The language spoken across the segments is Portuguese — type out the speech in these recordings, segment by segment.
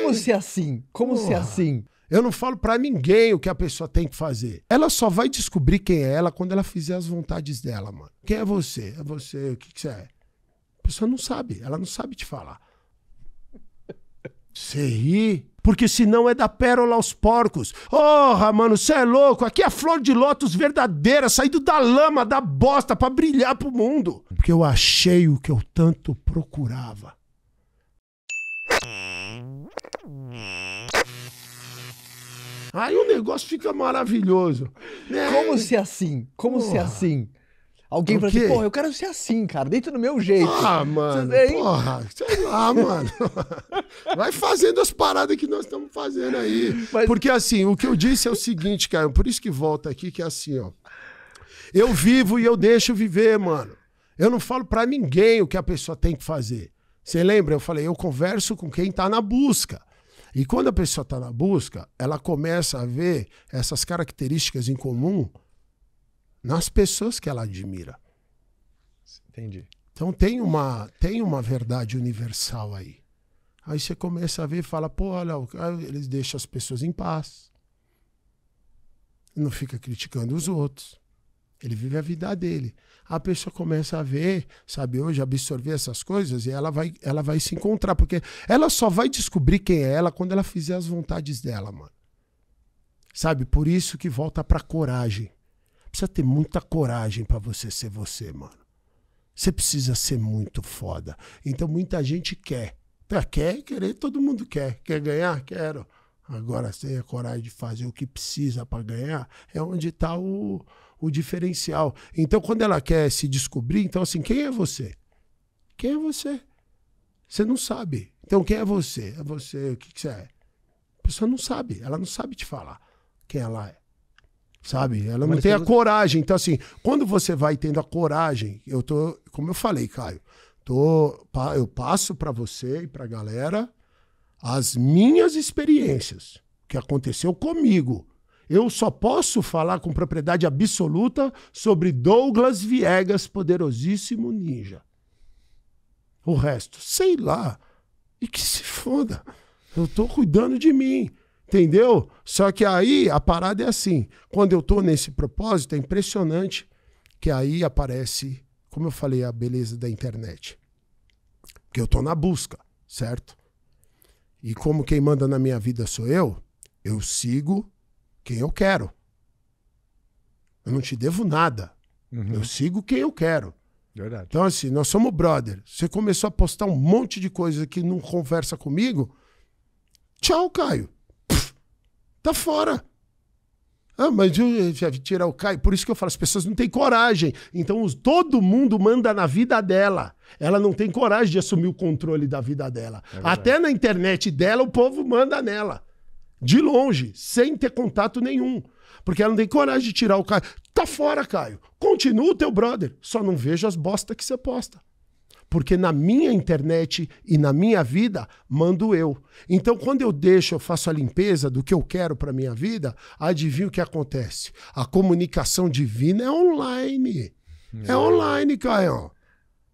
Como se assim? Como Porra. se assim? Eu não falo para ninguém o que a pessoa tem que fazer. Ela só vai descobrir quem é ela quando ela fizer as vontades dela, mano. Quem é você? É você? O que, que você é? A pessoa não sabe. Ela não sabe te falar. Você ri? Porque senão é da pérola aos porcos. Porra, mano, você é louco. Aqui é a flor de lótus verdadeira, saído da lama, da bosta, para brilhar pro mundo. Porque eu achei o que eu tanto procurava. Aí o negócio fica maravilhoso. Né? Como se assim? Como porra. se assim? Alguém fala assim, porra, eu quero ser assim, cara, dentro do meu jeito. Ah, mano, porra, sei lá, mano. Vai fazendo as paradas que nós estamos fazendo aí. Mas... Porque assim, o que eu disse é o seguinte, cara, por isso que volta aqui, que é assim, ó. Eu vivo e eu deixo viver, mano. Eu não falo para ninguém o que a pessoa tem que fazer. Você lembra? Eu falei, eu converso com quem está na busca. E quando a pessoa está na busca, ela começa a ver essas características em comum nas pessoas que ela admira. Entendi. Então tem uma, tem uma verdade universal aí. Aí você começa a ver e fala, pô, olha, eles deixam as pessoas em paz. Não fica criticando os outros. Ele vive a vida dele. A pessoa começa a ver, sabe, hoje absorver essas coisas e ela vai, ela vai se encontrar, porque ela só vai descobrir quem é ela quando ela fizer as vontades dela, mano. Sabe, por isso que volta pra coragem. Precisa ter muita coragem para você ser você, mano. Você precisa ser muito foda. Então muita gente quer. Tá, quer querer, todo mundo quer. Quer ganhar? Quero. Agora, ter a coragem de fazer o que precisa para ganhar é onde tá o o diferencial. Então, quando ela quer se descobrir, então assim, quem é você? Quem é você? Você não sabe. Então, quem é você? É você, o que, que você é? A pessoa não sabe, ela não sabe te falar quem ela é. Sabe? Ela não Mas tem a coragem. Então, assim, quando você vai tendo a coragem, eu tô, como eu falei, Caio, tô, eu passo para você e pra galera as minhas experiências, o que aconteceu comigo. Eu só posso falar com propriedade absoluta sobre Douglas Viegas, poderosíssimo ninja. O resto, sei lá. E que se foda. Eu tô cuidando de mim. Entendeu? Só que aí a parada é assim. Quando eu tô nesse propósito, é impressionante que aí aparece, como eu falei, a beleza da internet. Porque eu tô na busca, certo? E como quem manda na minha vida sou eu, eu sigo quem eu quero. Eu não te devo nada. Uhum. Eu sigo quem eu quero. Verdade. Então, assim, nós somos brother. Você começou a postar um monte de coisa que não conversa comigo. Tchau, Caio. Pff, tá fora. Ah, mas eu já tirar o Caio. Por isso que eu falo, as pessoas não têm coragem. Então, os, todo mundo manda na vida dela. Ela não tem coragem de assumir o controle da vida dela. É Até na internet dela, o povo manda nela. De longe, sem ter contato nenhum. Porque ela não tem coragem de tirar o Caio. Tá fora, Caio. Continua o teu brother. Só não vejo as bosta que você posta. Porque na minha internet e na minha vida, mando eu. Então, quando eu deixo, eu faço a limpeza do que eu quero para minha vida, adivinha o que acontece? A comunicação divina é online. É, é online, Caio.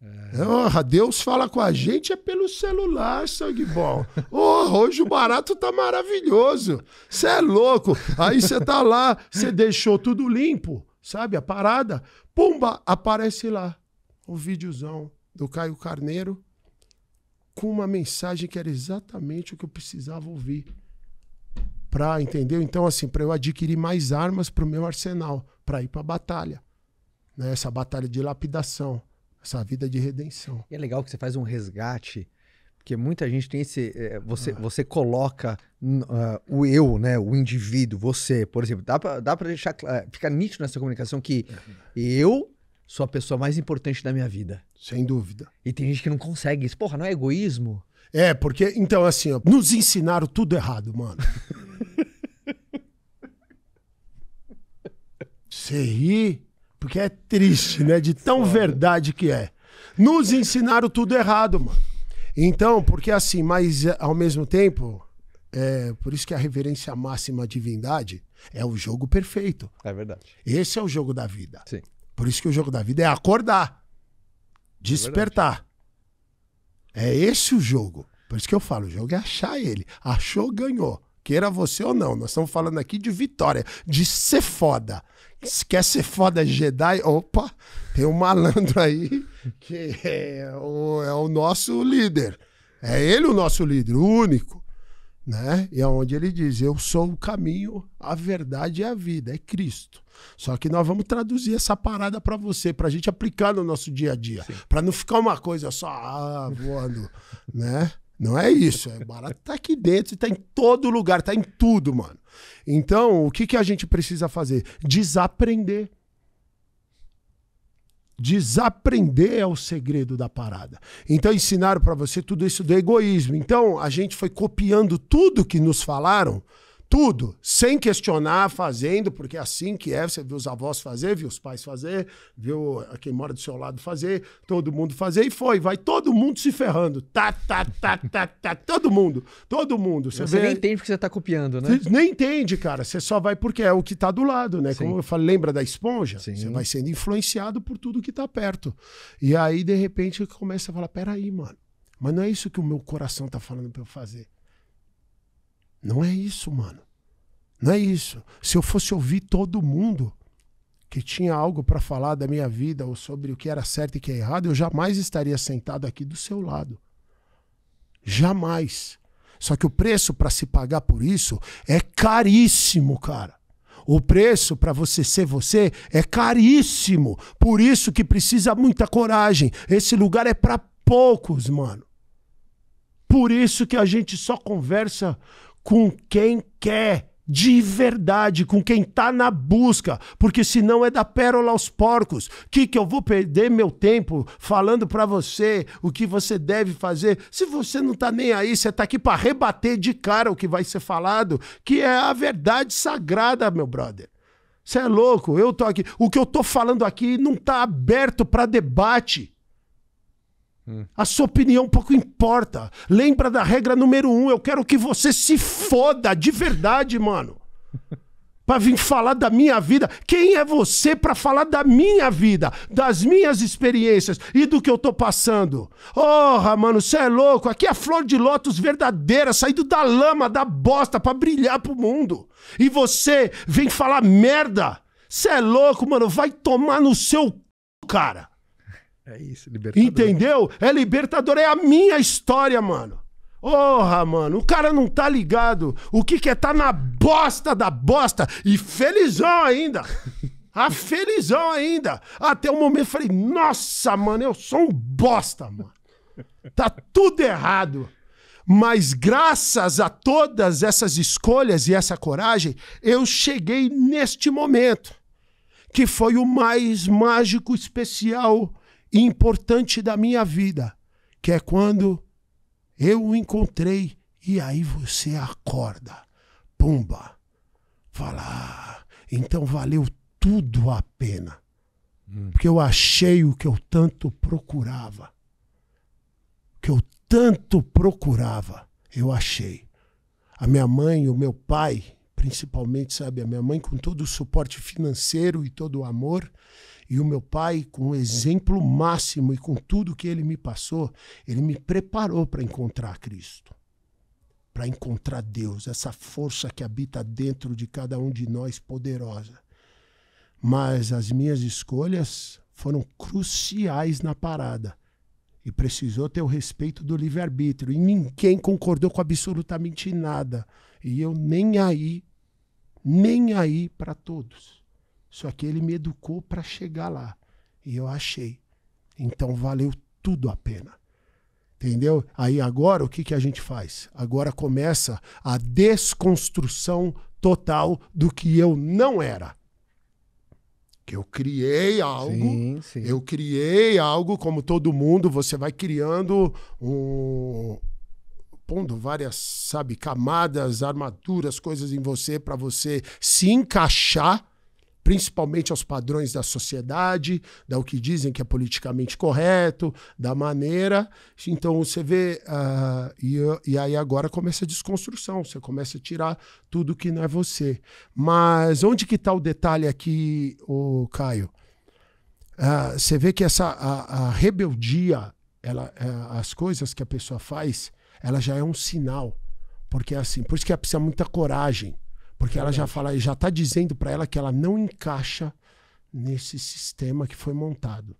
É. Deus fala com a gente é pelo celular, sangue bom. Orra, hoje o barato tá maravilhoso. Você é louco. Aí você tá lá, você deixou tudo limpo, sabe? A parada. Pumba, aparece lá o videozão do Caio Carneiro com uma mensagem que era exatamente o que eu precisava ouvir. Pra, entendeu? Então, assim, para eu adquirir mais armas pro meu arsenal, para ir pra batalha. Né? Essa batalha de lapidação essa vida de redenção. E é legal que você faz um resgate, porque muita gente tem esse. É, você, ah. você coloca uh, o eu, né, o indivíduo, você, por exemplo. Dá dá pra deixar, eh, ficar nítido nessa comunicação que é. eu sou a pessoa mais importante da minha vida. Sem dúvida. E tem gente que não consegue isso. Porra, não é egoísmo? É, porque, então, assim, ó, nos ensinaram tudo errado, mano. Você ri, porque é triste, né? De tão Foda. verdade que é. Nos ensinaram tudo errado, mano. Então, porque assim, mas eh, ao mesmo tempo, é, por isso que a reverência máxima à divindade é o jogo perfeito. É verdade. Esse é o jogo da vida. Sim. Por isso que o jogo da vida é acordar, é despertar. É, é esse o jogo. Por isso que eu falo, o jogo é achar ele. Achou, ganhou. Queira você ou não. Nós estamos falando aqui de vitória, de ser foda. Se quer ser foda Jedi, opa, tem um malandro aí que é o, é o nosso líder. É ele o nosso líder, o único. Né? E é onde ele diz: Eu sou o caminho, a verdade e a vida, é Cristo. Só que nós vamos traduzir essa parada para você, para a gente aplicar no nosso dia a dia, para não ficar uma coisa só ah, voando, né? Não é isso. É barato tá aqui dentro, tá em todo lugar, tá em tudo, mano. Então, o que, que a gente precisa fazer? Desaprender. Desaprender é o segredo da parada. Então ensinaram para você tudo isso do egoísmo. Então a gente foi copiando tudo que nos falaram tudo, sem questionar, fazendo, porque é assim que é, você viu os avós fazer, viu os pais fazer, viu quem mora do seu lado fazer, todo mundo fazer, e foi, vai todo mundo se ferrando. Tá, tá, tá, tá, tá, todo mundo, todo mundo. Você, você vê... nem entende porque você tá copiando, né? Você nem entende, cara, você só vai porque é o que tá do lado, né? Sim. Como eu falei, lembra da esponja? Sim. Você vai sendo influenciado por tudo que tá perto. E aí, de repente, começa a falar, peraí, mano, mas não é isso que o meu coração tá falando para eu fazer. Não é isso, mano. Não é isso. Se eu fosse ouvir todo mundo que tinha algo para falar da minha vida ou sobre o que era certo e o que é errado, eu jamais estaria sentado aqui do seu lado. Jamais. Só que o preço para se pagar por isso é caríssimo, cara. O preço para você ser você é caríssimo. Por isso que precisa muita coragem. Esse lugar é para poucos, mano. Por isso que a gente só conversa com quem quer, de verdade, com quem tá na busca, porque senão é da pérola aos porcos. Que que eu vou perder meu tempo falando para você o que você deve fazer? Se você não tá nem aí, você tá aqui para rebater de cara o que vai ser falado, que é a verdade sagrada, meu brother. Você é louco, eu tô aqui. O que eu tô falando aqui não tá aberto para debate. Hum. A sua opinião pouco importa. Lembra da regra número um. Eu quero que você se foda de verdade, mano. Pra vir falar da minha vida. Quem é você para falar da minha vida, das minhas experiências e do que eu tô passando? Porra, mano, você é louco. Aqui é a flor de lótus verdadeira, saído da lama, da bosta, para brilhar pro mundo. E você vem falar merda. Você é louco, mano. Vai tomar no seu c... cara. É isso, Libertador. Entendeu? É Libertador, é a minha história, mano. Porra, mano, o cara não tá ligado. O que que é tá na bosta da bosta e felizão ainda. A ah, felizão ainda. Até o momento eu falei, nossa, mano, eu sou um bosta, mano. Tá tudo errado. Mas graças a todas essas escolhas e essa coragem, eu cheguei neste momento, que foi o mais mágico, especial importante da minha vida, que é quando eu o encontrei e aí você acorda. Pumba. Fala, ah, então valeu tudo a pena. Hum. Porque eu achei o que eu tanto procurava. O que eu tanto procurava, eu achei. A minha mãe, o meu pai, principalmente, sabe, a minha mãe com todo o suporte financeiro e todo o amor, e o meu pai, com o exemplo máximo e com tudo que ele me passou, ele me preparou para encontrar Cristo, para encontrar Deus, essa força que habita dentro de cada um de nós, poderosa. Mas as minhas escolhas foram cruciais na parada e precisou ter o respeito do livre-arbítrio. E ninguém concordou com absolutamente nada. E eu nem aí, nem aí para todos. Só que ele me educou para chegar lá. E eu achei. Então valeu tudo a pena. Entendeu? Aí agora o que, que a gente faz? Agora começa a desconstrução total do que eu não era. Que eu criei algo, sim, sim. eu criei algo, como todo mundo, você vai criando um. pondo várias, sabe, camadas, armaduras, coisas em você para você se encaixar principalmente aos padrões da sociedade, da o que dizem que é politicamente correto, da maneira. Então você vê, uh, e, e aí agora começa a desconstrução, você começa a tirar tudo que não é você. Mas onde que está o detalhe aqui, o Caio? Uh, você vê que essa a, a rebeldia, ela, uh, as coisas que a pessoa faz, ela já é um sinal. Porque é assim, por isso que precisa muita coragem porque ela já fala, já está dizendo para ela que ela não encaixa nesse sistema que foi montado.